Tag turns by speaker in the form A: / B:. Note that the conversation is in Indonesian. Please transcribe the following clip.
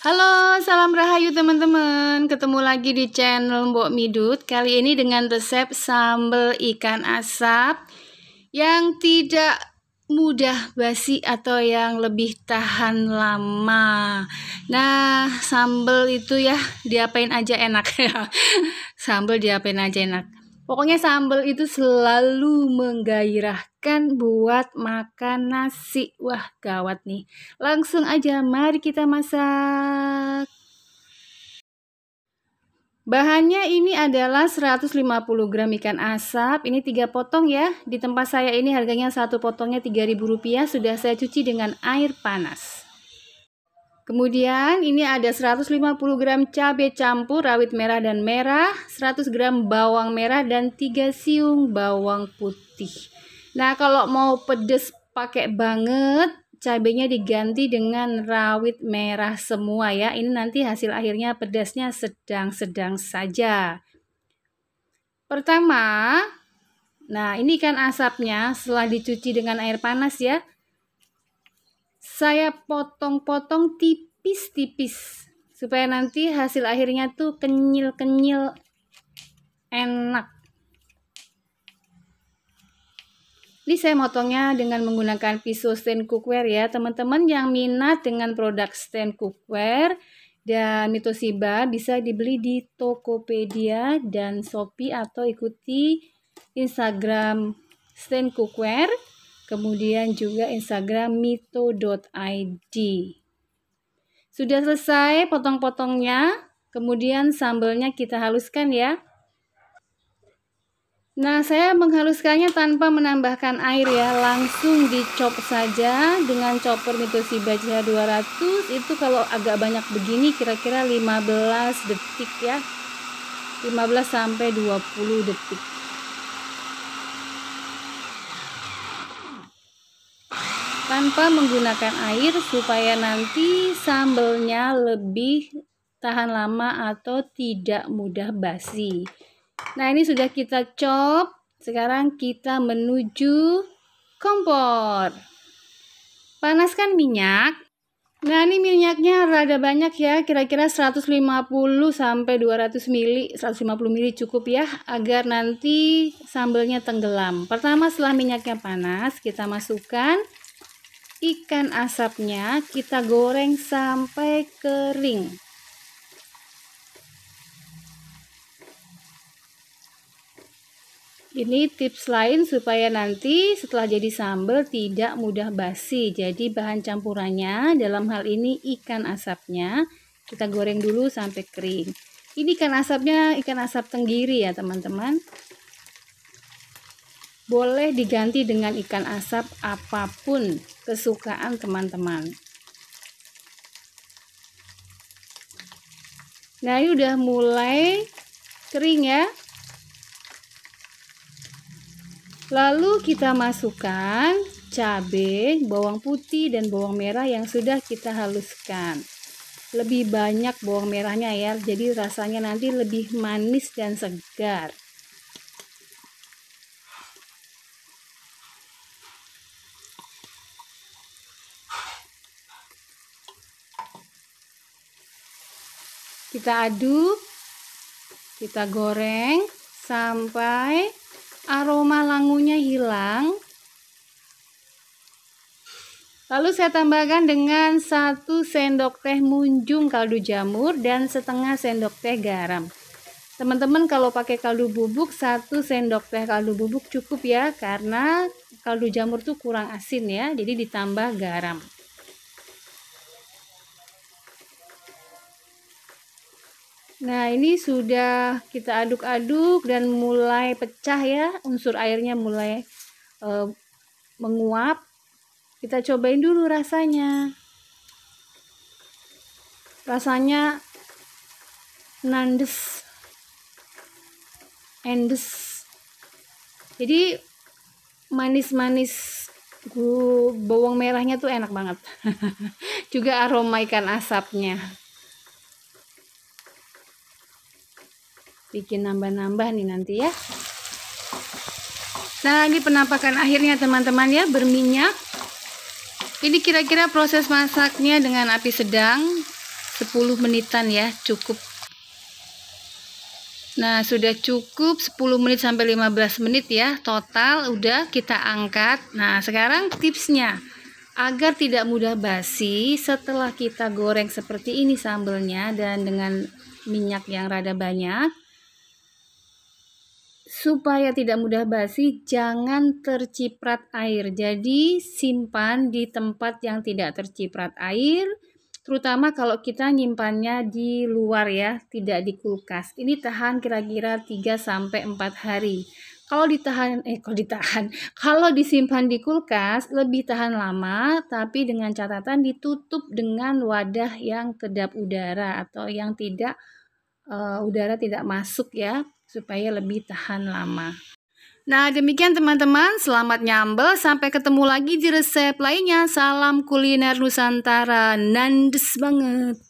A: Halo, salam rahayu teman-teman. Ketemu lagi di channel Mbok Midut. Kali ini dengan resep sambal ikan asap yang tidak mudah basi atau yang lebih tahan lama. Nah, sambal itu ya diapain aja enak. ya sambal diapain aja enak. Pokoknya sambal itu selalu menggairahkan buat makan nasi. Wah, gawat nih. Langsung aja mari kita masak. Bahannya ini adalah 150 gram ikan asap, ini tiga potong ya. Di tempat saya ini harganya satu potongnya rp rupiah. sudah saya cuci dengan air panas. Kemudian ini ada 150 gram cabai campur rawit merah dan merah, 100 gram bawang merah dan 3 siung bawang putih. Nah, kalau mau pedes pakai banget, cabainya diganti dengan rawit merah semua ya. Ini nanti hasil akhirnya pedasnya sedang-sedang saja. Pertama, nah ini kan asapnya setelah dicuci dengan air panas ya saya potong-potong tipis tipis-tipis supaya nanti hasil akhirnya tuh kenyil-kenyil enak Ini saya motongnya dengan menggunakan pisau stand cookware ya teman-teman yang minat dengan produk stand cookware dan mitosiba bisa dibeli di Tokopedia dan Shopee atau ikuti Instagram stand cookware kemudian juga Instagram mito.id sudah selesai potong-potongnya, kemudian sambalnya kita haluskan ya. Nah, saya menghaluskannya tanpa menambahkan air ya, langsung dicop saja dengan chopper Mitsubishi Baja 200. Itu kalau agak banyak begini kira-kira 15 detik ya. 15 sampai 20 detik. tanpa menggunakan air supaya nanti sambelnya lebih tahan lama atau tidak mudah basi. Nah, ini sudah kita chop. Sekarang kita menuju kompor. Panaskan minyak. Nah, ini minyaknya rada banyak ya, kira-kira 150 sampai 200 ml, 150 ml cukup ya, agar nanti sambelnya tenggelam. Pertama setelah minyaknya panas, kita masukkan ikan asapnya kita goreng sampai kering. Ini tips lain supaya nanti setelah jadi sambal tidak mudah basi. Jadi bahan campurannya dalam hal ini ikan asapnya kita goreng dulu sampai kering. Ini ikan asapnya ikan asap tenggiri ya teman-teman. Boleh diganti dengan ikan asap apapun kesukaan teman-teman. Nah, ini udah mulai kering ya. Lalu kita masukkan cabai, bawang putih dan bawang merah yang sudah kita haluskan. Lebih banyak bawang merahnya ya, jadi rasanya nanti lebih manis dan segar. kita aduk kita goreng sampai aroma langunya hilang Lalu saya tambahkan dengan satu sendok teh munjung kaldu jamur dan setengah sendok teh garam. Teman-teman kalau pakai kaldu bubuk satu sendok teh kaldu bubuk cukup ya karena kaldu jamur tuh kurang asin ya. Jadi ditambah garam. Nah, ini sudah kita aduk-aduk dan mulai pecah ya, unsur airnya mulai e, menguap. Kita cobain dulu rasanya. Rasanya nandes. Endes. Jadi manis-manis bawang merahnya tuh enak banget. Juga aroma ikan asapnya. bikin nambah-nambah nih nanti ya nah ini penampakan akhirnya teman-teman ya berminyak ini kira-kira proses masaknya dengan api sedang 10 menitan ya cukup Nah sudah cukup 10 menit sampai 15 menit ya total udah kita angkat Nah sekarang tipsnya agar tidak mudah basi setelah kita goreng seperti ini sambelnya dan dengan minyak yang rada banyak supaya tidak mudah basi, jangan terciprat air. Jadi, simpan di tempat yang tidak terciprat air, terutama kalau kita nyimpannya di luar ya, tidak di kulkas. Ini tahan kira-kira 3 sampai 4 hari. Kalau ditahan eh kalau ditahan, kalau disimpan di kulkas lebih tahan lama tapi dengan catatan ditutup dengan wadah yang kedap udara atau yang tidak uh, udara tidak masuk ya supaya lebih tahan lama. Nah, demikian teman-teman, selamat nyambel. Sampai ketemu lagi di resep lainnya. Salam kuliner Nusantara, nandes banget.